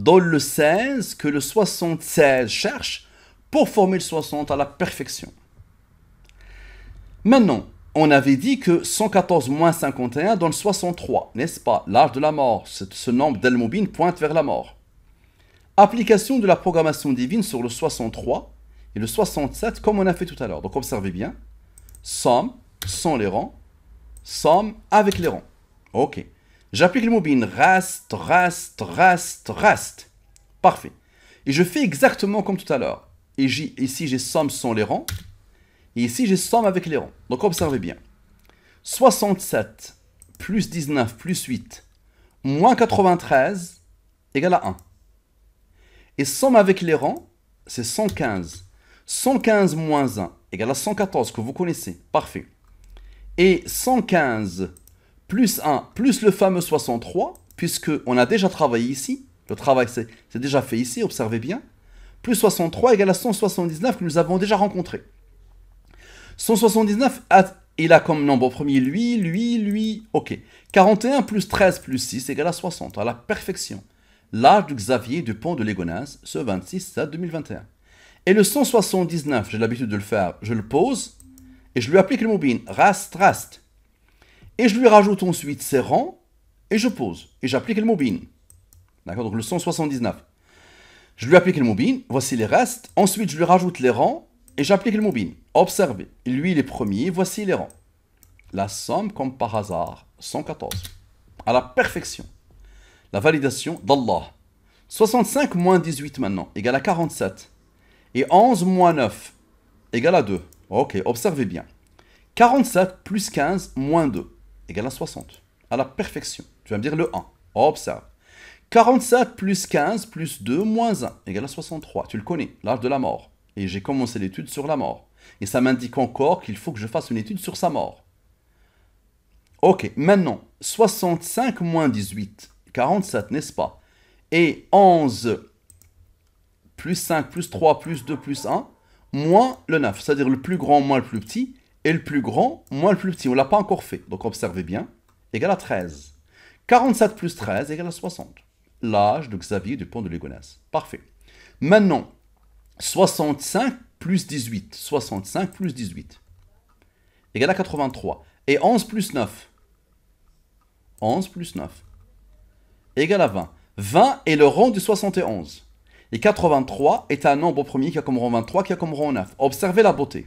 dans le 16 que le 76 cherche pour former le 60 à la perfection. Maintenant, on avait dit que 114 moins 51 donne 63, n'est-ce pas L'âge de la mort, ce nombre dal pointe vers la mort. Application de la programmation divine sur le 63 et le 67 comme on a fait tout à l'heure. Donc observez bien, somme sans les rangs, somme avec les rangs. Ok. J'applique le mobile rast, rast, rast, rast. Parfait. Et je fais exactement comme tout à l'heure. Et ici, j'ai somme sans les rangs. Et ici, j'ai somme avec les rangs. Donc, observez bien. 67 plus 19 plus 8 moins 93 égale à 1. Et somme avec les rangs, c'est 115. 115 moins 1 égale à 114 que vous connaissez. Parfait. Et 115 plus 1, plus le fameux 63, puisque on a déjà travaillé ici, le travail c'est déjà fait ici, observez bien, plus 63 égale à 179 que nous avons déjà rencontré. 179, il a comme nombre premier lui, lui, lui, ok. 41 plus 13 plus 6 égale à 60, à la perfection. L'âge de Xavier Dupont de Légonesse, ce 26 7 2021. Et le 179, j'ai l'habitude de le faire, je le pose et je lui applique le mobile, rast, rast et je lui rajoute ensuite ses rangs, et je pose, et j'applique le mobile. D'accord Donc le 179. Je lui applique le mobile, voici les restes, ensuite je lui rajoute les rangs, et j'applique le mobile. Observez, lui il est premier, voici les rangs. La somme, comme par hasard, 114. À la perfection. La validation d'Allah. 65 moins 18 maintenant, égale à 47. Et 11 moins 9, égale à 2. Ok, observez bien. 47 plus 15 moins 2 égale à 60. À la perfection. Tu vas me dire le 1. Observe. 47 plus 15 plus 2 moins 1 égale à 63. Tu le connais, l'âge de la mort. Et j'ai commencé l'étude sur la mort. Et ça m'indique encore qu'il faut que je fasse une étude sur sa mort. Ok, maintenant, 65 moins 18, 47, n'est-ce pas Et 11 plus 5 plus 3 plus 2 plus 1, moins le 9, c'est-à-dire le plus grand moins le plus petit, et le plus grand moins le plus petit. On ne l'a pas encore fait. Donc observez bien, Égal à 13. 47 plus 13 égale à 60. L'âge de Xavier du pont de Ligonnès. Parfait. Maintenant, 65 plus 18. 65 plus 18 égale à 83. Et 11 plus 9. 11 plus 9 égale à 20. 20 est le rang du 71. Et 83 est un nombre premier qui a comme rang 23, qui a comme rang 9. Observez la beauté.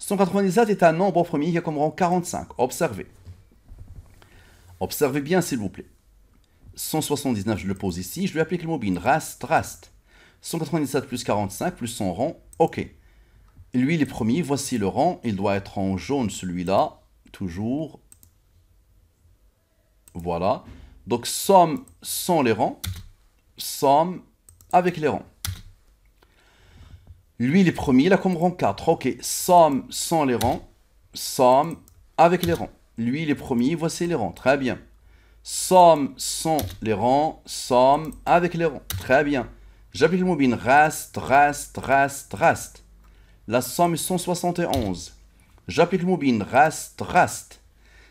197 est un nombre premier y a comme rang 45. Observez. Observez bien, s'il vous plaît. 179, je le pose ici. Je lui applique le mobile. Rast, rast. 197 plus 45 plus son rang. OK. Lui, il est premier. Voici le rang. Il doit être en jaune, celui-là. Toujours. Voilà. Donc, somme sans les rangs. Somme avec les rangs. Lui, il est premier, il a comme rang 4. Ok, somme sans les rangs, somme avec les rangs. Lui, il est premier, voici les rangs. Très bien. Somme sans les rangs, somme avec les rangs. Très bien. J'applique le mobile. Reste, reste, reste, reste. La somme est 171. J'applique le mobile. Reste, reste.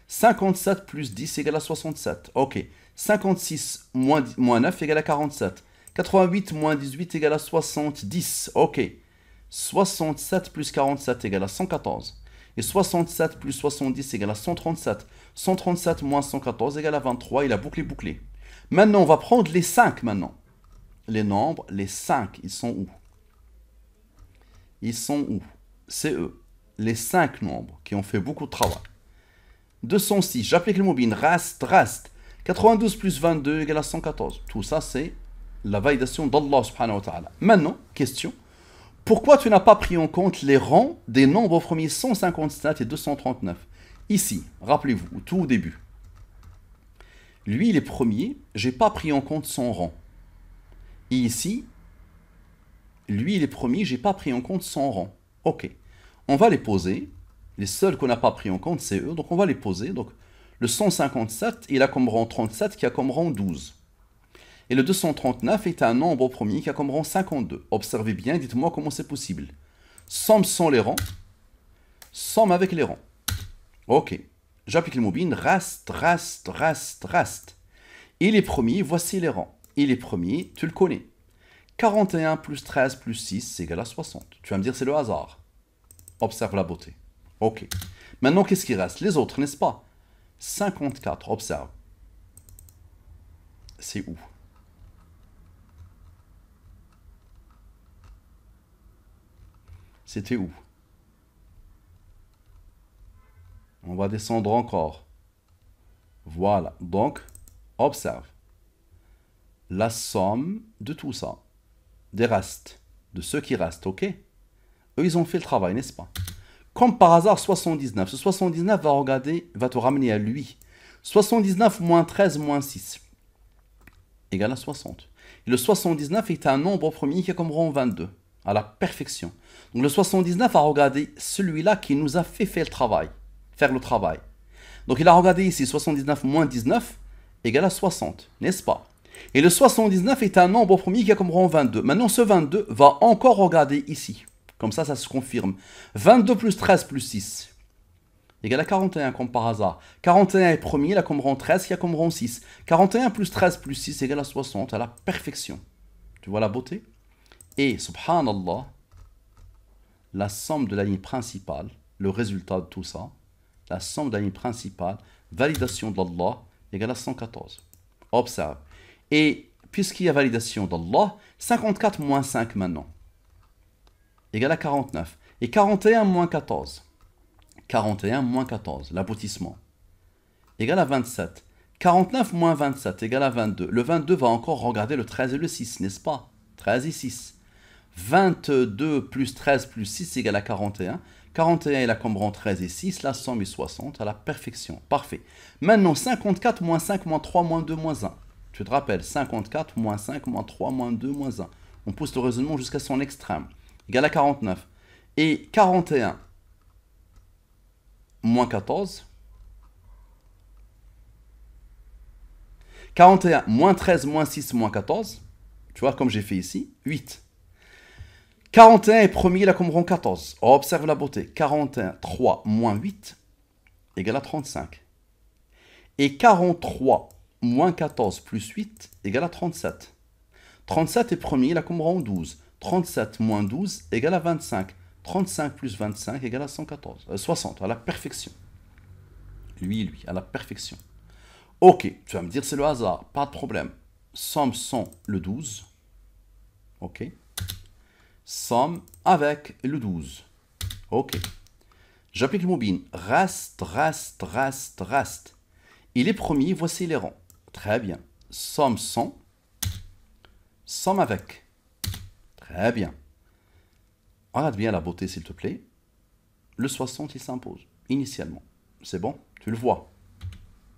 57 plus 10 égale à 67. Ok. 56 moins 9 égale à 47. 88 moins 18 égale à 70. Ok. 67 plus 47 égale à 114. Et 67 plus 70 égale à 137. 137 moins 114 égale à 23. Il a bouclé, bouclé. Maintenant, on va prendre les 5 maintenant. Les nombres, les 5, ils sont où Ils sont où C'est eux. Les 5 nombres qui ont fait beaucoup de travail. 206, j'applique le mobile. Reste, reste. 92 plus 22 égale à 114. Tout ça, c'est la validation d'Allah subhanahu wa ta'ala. Maintenant, question. Pourquoi tu n'as pas pris en compte les rangs des nombres premiers 157 et 239 Ici, rappelez-vous, tout au début. Lui, il est premier, j'ai pas pris en compte son rang. Et ici, lui, il est premier, j'ai pas pris en compte son rang. Ok. On va les poser. Les seuls qu'on n'a pas pris en compte, c'est eux. Donc, on va les poser. Donc, le 157, il a comme rang 37, qui a comme rang 12 et le 239 est un nombre premier qui a comme rang 52. Observez bien, dites-moi comment c'est possible. Somme sans les rangs, somme avec les rangs. Ok, j'applique le mobile, rast, rast, rast, rast. Il est premier, voici les rangs. Il est premier, tu le connais. 41 plus 13 plus 6, c'est égal à 60. Tu vas me dire, c'est le hasard. Observe la beauté. Ok. Maintenant, qu'est-ce qui reste Les autres, n'est-ce pas 54, observe. C'est où C'était où On va descendre encore. Voilà. Donc, observe. La somme de tout ça, des restes, de ceux qui restent, ok Eux, ils ont fait le travail, n'est-ce pas Comme par hasard, 79. Ce 79 va regarder, va te ramener à lui. 79 moins 13 moins 6 égale à 60. Et le 79 est un nombre premier qui est comme rond 22 à la perfection. Donc le 79 a regardé celui-là qui nous a fait faire le travail, faire le travail. Donc il a regardé ici 79 moins 19 égale à 60, n'est-ce pas Et le 79 est un nombre premier qui a comme rang 22. Maintenant ce 22 va encore regarder ici. Comme ça, ça se confirme. 22 plus 13 plus 6 égale à 41 comme par hasard. 41 est premier, a comme rang 13, il a comme rang 6. 41 plus 13 plus 6 égale à 60, à la perfection. Tu vois la beauté et, subhanallah, la somme de la ligne principale, le résultat de tout ça, la somme de la ligne principale, validation d'Allah, égale à 114. Observe. Et puisqu'il y a validation d'Allah, 54 moins 5 maintenant, égale à 49. Et 41 moins 14, 41 moins 14, l'aboutissement, égale à 27. 49 moins 27 égale à 22. Le 22 va encore regarder le 13 et le 6, n'est-ce pas 13 et 6. 22 plus 13 plus 6 égale à 41. 41, il a en 13 et 6, la somme est 60, à la perfection. Parfait. Maintenant, 54 moins 5 moins 3 moins 2 moins 1. Tu te rappelles, 54 moins 5 moins 3 moins 2 moins 1. On pousse le raisonnement jusqu'à son extrême. Égal à 49. Et 41 moins 14. 41 moins 13 moins 6 moins 14. Tu vois, comme j'ai fait ici, 8. 41 est premier, la rang 14. Observe la beauté. 41, 3 moins 8 égale à 35. Et 43 moins 14 plus 8 égale à 37. 37 est premier, la rang 12. 37 moins 12 égale à 25. 35 plus 25 égale à 114, 60, euh, à la perfection. Lui, lui, à la perfection. Ok, tu vas me dire c'est le hasard, pas de problème. Somme 100, le 12. Ok somme avec le 12. Ok. J'applique le mobile. Reste, reste, rast reste. Il est premier, voici les rangs. Très bien. Somme 100. Somme avec. Très bien. Regarde bien la beauté, s'il te plaît. Le 60, il s'impose, initialement. C'est bon, tu le vois.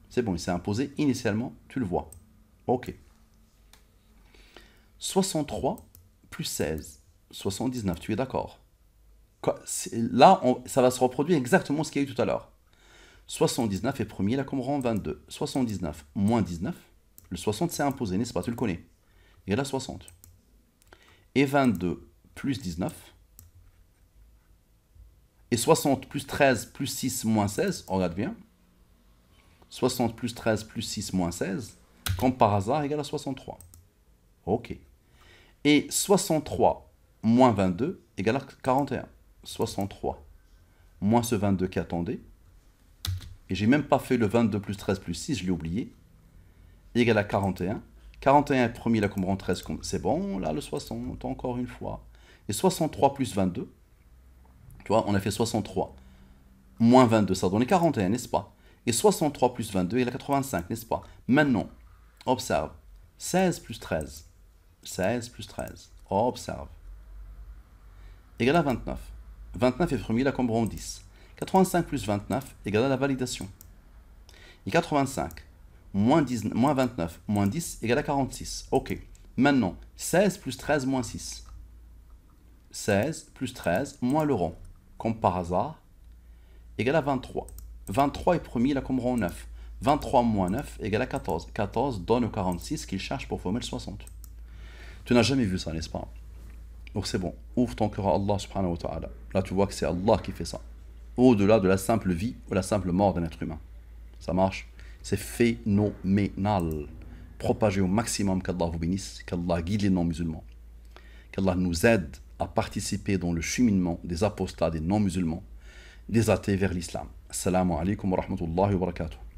C'est bon, il s'est imposé initialement, tu le vois. Ok. 63 plus 16. 79, tu es d'accord Là, ça va se reproduire exactement ce qu'il y a eu tout à l'heure. 79 est premier, là, comme rend 22. 79 moins 19, le 60 c'est imposé, n'est-ce pas Tu le connais. Et là, 60. Et 22 plus 19. Et 60 plus 13 plus 6 moins 16, on regarde bien. 60 plus 13 plus 6 moins 16, comme par hasard, égal à 63. Ok. Et 63 moins 22 égale à 41. 63. Moins ce 22 qui attendait. Et j'ai même pas fait le 22 plus 13 plus 6, je l'ai oublié. Égale à 41. 41 est premier, la comprend 13, c'est bon. Là, le 60, encore une fois. Et 63 plus 22. Tu vois, on a fait 63. Moins 22, ça donne 41, n'est-ce pas Et 63 plus 22 égale à 85, n'est-ce pas Maintenant, observe. 16 plus 13. 16 plus 13. Observe. Égal à 29. 29 est premier, la combre 10. 85 plus 29 égale à la validation. Et 85 moins, 10, 29 moins 10 égale à 46. Ok. Maintenant, 16 plus 13 moins 6. 16 plus 13 moins le rond, comme par hasard, égale à 23. 23 est premier, la combre 9. 23 moins 9 égale à 14. 14 donne 46 qu'il cherche pour former le 60. Tu n'as jamais vu ça, n'est-ce pas donc c'est bon, ouvre ton cœur à Allah subhanahu wa ta'ala. Là tu vois que c'est Allah qui fait ça. Au-delà de la simple vie ou la simple mort d'un être humain. Ça marche C'est phénoménal. Propagez au maximum qu'Allah vous bénisse, qu'Allah guide les non-musulmans, qu'Allah nous aide à participer dans le cheminement des apostats des non-musulmans, des athées vers l'islam. Assalamu alaikum wa rahmatullahi wa barakatuh.